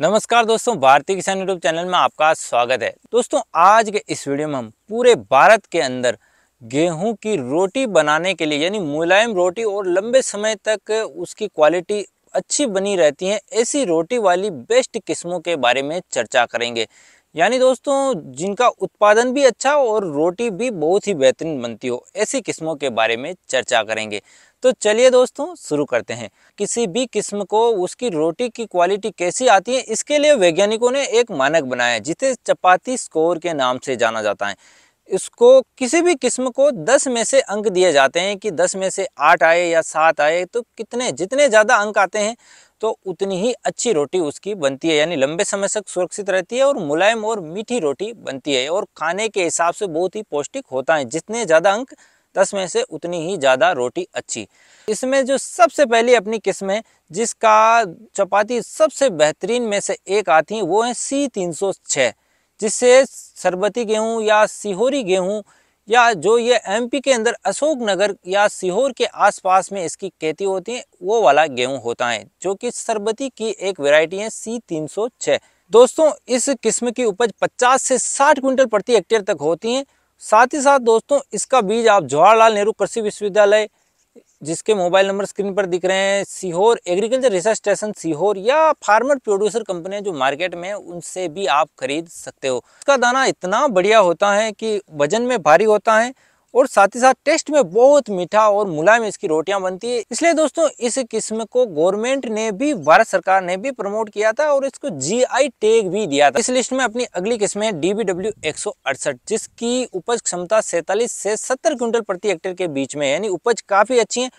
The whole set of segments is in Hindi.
नमस्कार दोस्तों भारतीय किसान यूट्यूब चैनल में आपका स्वागत है दोस्तों आज के इस वीडियो में हम पूरे भारत के अंदर गेहूं की रोटी बनाने के लिए यानी मुलायम रोटी और लंबे समय तक उसकी क्वालिटी अच्छी बनी रहती है ऐसी रोटी वाली बेस्ट किस्मों के बारे में चर्चा करेंगे यानी दोस्तों जिनका उत्पादन भी अच्छा हो और रोटी भी बहुत ही बेहतरीन बनती हो ऐसी किस्मों के बारे में चर्चा करेंगे तो चलिए दोस्तों शुरू करते हैं किसी भी किस्म को उसकी रोटी की क्वालिटी कैसी आती है इसके लिए वैज्ञानिकों ने एक मानक बनाया है जिसे चपाती स्कोर के नाम से जाना जाता है इसको किसी भी किस्म को 10 में से अंक दिए जाते हैं कि 10 में से 8 आए या 7 आए तो कितने जितने ज़्यादा अंक आते हैं तो उतनी ही अच्छी रोटी उसकी बनती है यानी लंबे समय तक सुरक्षित रहती है और मुलायम और मीठी रोटी बनती है और खाने के हिसाब से बहुत ही पौष्टिक होता है जितने ज़्यादा अंक दस में से उतनी ही ज़्यादा रोटी अच्छी इसमें जो सबसे पहली अपनी किस्म है जिसका चपाती सबसे बेहतरीन में से एक आती है वो है सी तीन सौ छः जिससे सरबती गेहूँ या सिहोरी गेहूँ या जो ये एमपी के अंदर अशोक नगर या सीहोर के आसपास में इसकी खेती होती है वो वाला गेहूं होता है जो कि सरबती की एक वेरायटी है सी छह दोस्तों इस किस्म की उपज 50 से 60 क्विंटल प्रति हेक्टेयर तक होती है साथ ही साथ दोस्तों इसका बीज आप जवाहरलाल नेहरू कृषि विश्वविद्यालय जिसके मोबाइल नंबर स्क्रीन पर दिख रहे हैं Sehore agriculture research station Sehore या फार्मर प्रोड्यूसर कंपनियां जो मार्केट में उनसे भी आप खरीद सकते हो उसका दाना इतना बढ़िया होता है कि वजन में भारी होता है और साथ ही साथ टेस्ट में बहुत मीठा और मुलायम इसकी रोटियां बनती है इसलिए दोस्तों इस किस्म को गवर्नमेंट ने भी भारत सरकार ने भी प्रमोट किया था और इसको जीआई टैग भी दिया था इस लिस्ट में अपनी अगली किस्म है डीबीडब्ल्यू एक जिसकी उपज क्षमता सैतालीस से सत्तर क्विंटल प्रति हेक्टेयर के बीच में यानी उपज काफी अच्छी है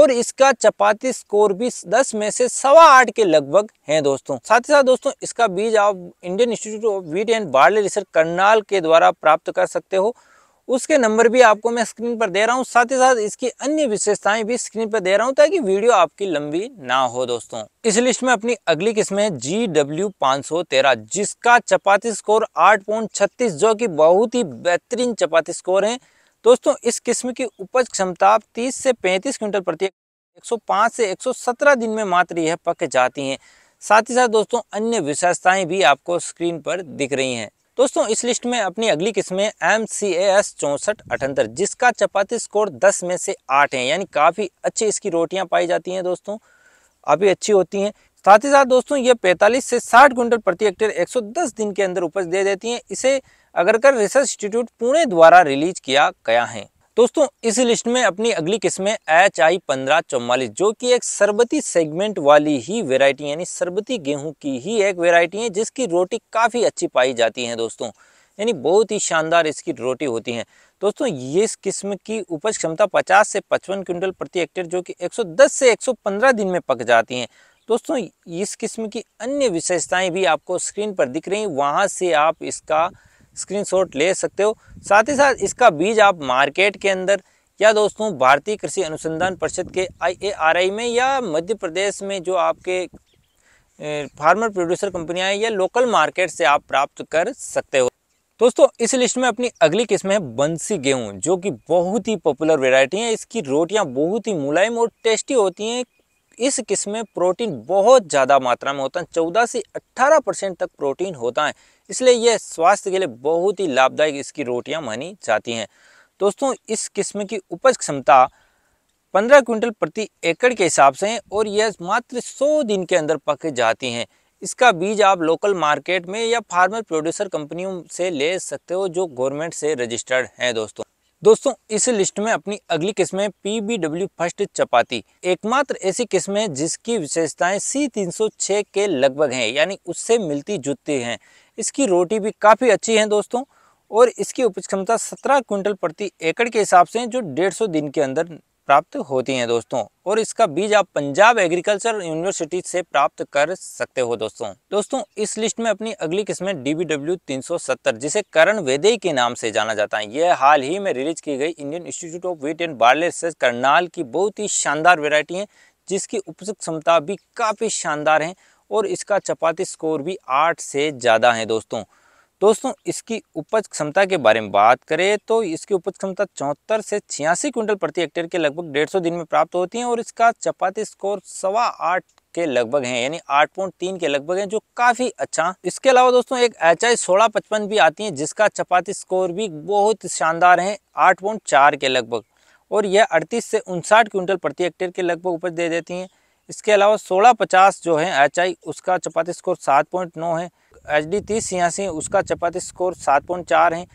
और इसका चपाती स्कोर भी 10 में से सवा आठ के लगभग है दोस्तों साथ ही साथ दोस्तों इसका बीज आप Indian institute of wheat and barley research Karnal के द्वारा प्राप्त कर सकते हो उसके नंबर भी आपको मैं स्क्रीन पर दे रहा हूँ साथ ही साथ इसकी अन्य विशेषताएं भी स्क्रीन पर दे रहा हूँ ताकि वीडियो आपकी लंबी ना हो दोस्तों इस लिस्ट में अपनी अगली किस्म है जी डब्ल्यू पाँच सौ तेरह जिसका चपाती स्कोर आठ पॉइंट छत्तीस जो कि बहुत ही बेहतरीन चपाती स्कोर है दोस्तों इस किस्म की उपज क्षमता तीस से पैंतीस क्विंटल प्रति 105 से 117 दिन में मात्र यह पक जाती हैं साथ ही साथ दोस्तों अन्य विशेषताएं भी आपको स्क्रीन पर दिख रही हैं दोस्तों इस लिस्ट में अपनी अगली किस्में एम सी ए एस चौंसठ अठहत्तर जिसका चपाती स्कोर दस में से आठ है यानी काफ़ी अच्छी इसकी रोटियाँ पाई जाती हैं दोस्तों काफ़ी अच्छी होती हैं साथ ही साथ दोस्तों ये 45 से 60 क्विंटल प्रति हेक्टेयर 110 दिन के अंदर उपज दे देती हैं इसे अगरकर रिसर्च इंस्टीट्यूट पुणे द्वारा रिलीज किया गया है दोस्तों इस लिस्ट में अपनी अगली किस्म है एच आई पंद्रह चौवालीस जो कि एक सरबती सेगमेंट वाली ही वेरायटी यानी सरबती गेहूं की ही एक वेरायटी है जिसकी रोटी काफ़ी अच्छी पाई जाती है दोस्तों यानी बहुत ही शानदार इसकी रोटी होती है दोस्तों ये इस किस्म की उपज क्षमता 50 से 55 क्विंटल प्रति हेक्टेयर जो कि 110 से 115 दिन में पक जाती हैं दोस्तों इस किस्म की अन्य विशेषताएं भी आपको स्क्रीन पर दिख रही हैं वहाँ से आप इसका स्क्रीनशॉट ले सकते हो साथ ही साथ इसका बीज आप मार्केट के अंदर या दोस्तों भारतीय कृषि अनुसंधान परिषद के आई में या मध्य प्रदेश में जो आपके फार्मर प्रोड्यूसर कंपनियां हैं या लोकल मार्केट से आप प्राप्त कर सकते हो दोस्तों इस लिस्ट में अपनी अगली किस्म है बंसी गेहूं जो कि बहुत ही पॉपुलर वेराइटी है इसकी रोटियां बहुत ही मुलायम और टेस्टी होती हैं इस किस्म में प्रोटीन बहुत ज़्यादा मात्रा में होता है चौदह से अट्ठारह परसेंट तक प्रोटीन होता है इसलिए यह स्वास्थ्य के लिए बहुत ही लाभदायक इसकी रोटियां मानी जाती हैं दोस्तों इस किस्म की उपज क्षमता पंद्रह क्विंटल प्रति एकड़ के हिसाब से है और यह मात्र सौ दिन के अंदर पक जाती हैं इसका बीज आप लोकल मार्केट में या फार्मर प्रोड्यूसर कंपनियों से ले सकते हो जो गवर्नमेंट से रजिस्टर्ड हैं दोस्तों दोस्तों इस लिस्ट में अपनी अगली किस्म है पीबीडब्ल्यू फर्स्ट चपाती एकमात्र ऐसी किस्म है जिसकी विशेषताएं सी 306 के लगभग हैं यानी उससे मिलती जुलती हैं इसकी रोटी भी काफ़ी अच्छी है दोस्तों और इसकी उपज क्षमता 17 क्विंटल प्रति एकड़ के हिसाब से जो 150 दिन के अंदर प्राप्त होती हैं दोस्तों और इसका बीज आप पंजाब एग्रीकल्चर यूनिवर्सिटी से प्राप्त कर सकते हो दोस्तों दोस्तों इस लिस्ट में अपनी अगली किस्म है डीबीडब्ल्यू 370 जिसे करण वेदे के नाम से जाना जाता है यह हाल ही में रिलीज की गई Indian institute of wheat and barley research Karnal की बहुत ही शानदार वेरायटी है जिसकी उपसक क्षमता भी काफ़ी शानदार है और इसका चपाती स्कोर भी आठ से ज़्यादा है दोस्तों दोस्तों इसकी उपज क्षमता के बारे में बात करें तो इसकी उपज क्षमता चौहत्तर से छियासी क्विंटल प्रति हेक्टेयर के लगभग डेढ़ सौ दिन में प्राप्त होती है और इसका चपाती स्कोर सवा आठ के लगभग है यानी आठ पॉइंट तीन के लगभग है जो काफी अच्छा इसके अलावा दोस्तों एक एच आई सोलह पचपन भी आती है जिसका चपाती स्कोर भी बहुत शानदार है आठ पॉइंट चार के लगभग और यह अड़तीस से उनसाठ क्विंटल प्रति हेक्टेयर के लगभग उपज दे देती है इसके अलावा सोलह पचास जो है एच आई उसका चपाती स्कोर सात पॉइंट नौ है एच डी तीस छियासी उसका चपाती स्कोर सात पॉइंट चार है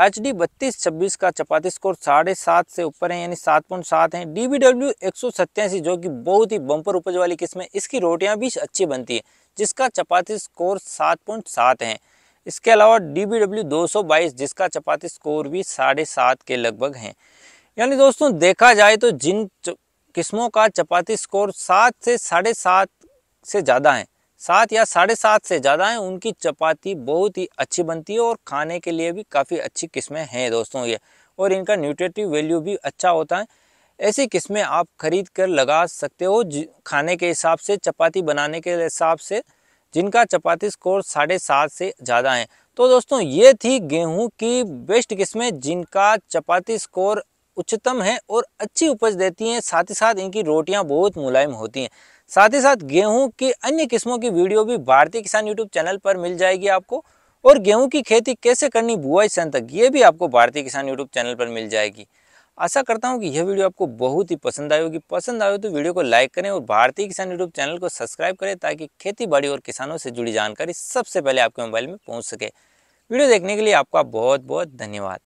एच डी बत्तीस छब्बीस का चपाती स्कोर साढ़े सात से ऊपर है यानी सात पॉइंट सात है डी बी डब्ल्यू एक सौ सत्यासी जो कि बहुत ही बम्पर उपज वाली किस्म है इसकी रोटियां भी अच्छी बनती है जिसका चपाती स्कोर सात पॉइंट सात है इसके अलावा डी बी डब्ल्यू दो सौ बाईस जिसका चपाती स्कोर भी साढ़े सात के लगभग हैं यानी दोस्तों देखा जाए तो जिन किस्मों का चपाती स्कोर सात से साढ़े सात से ज़्यादा है सात या साढ़े सात से ज़्यादा हैं उनकी चपाती बहुत ही अच्छी बनती है और खाने के लिए भी काफ़ी अच्छी किस्में हैं दोस्तों ये और इनका न्यूट्रेटिव वैल्यू भी अच्छा होता है ऐसी किस्में आप खरीद कर लगा सकते हो खाने के हिसाब से चपाती बनाने के हिसाब से जिनका चपाती स्कोर साढ़े सात से ज़्यादा है तो दोस्तों ये थी गेहूं की बेस्ट किस्में जिनका चपाती स्कोर उच्चतम हैं और अच्छी उपज देती हैं साथ ही साथ इनकी रोटियां बहुत मुलायम होती हैं साथ ही साथ गेहूं की अन्य किस्मों की वीडियो भी भारतीय किसान यूट्यूब चैनल पर मिल जाएगी आपको और गेहूं की खेती कैसे करनी बुआई सन तक ये भी आपको भारतीय किसान यूट्यूब चैनल पर मिल जाएगी आशा करता हूँ कि यह वीडियो आपको बहुत ही पसंद आई होगी पसंद आए तो वीडियो को लाइक करें और भारतीय किसान यूट्यूब चैनल को सब्सक्राइब करें ताकि खेती बाड़ी और किसानों से जुड़ी जानकारी सबसे पहले आपके मोबाइल में पहुँच सके वीडियो देखने के लिए आपका बहुत बहुत धन्यवाद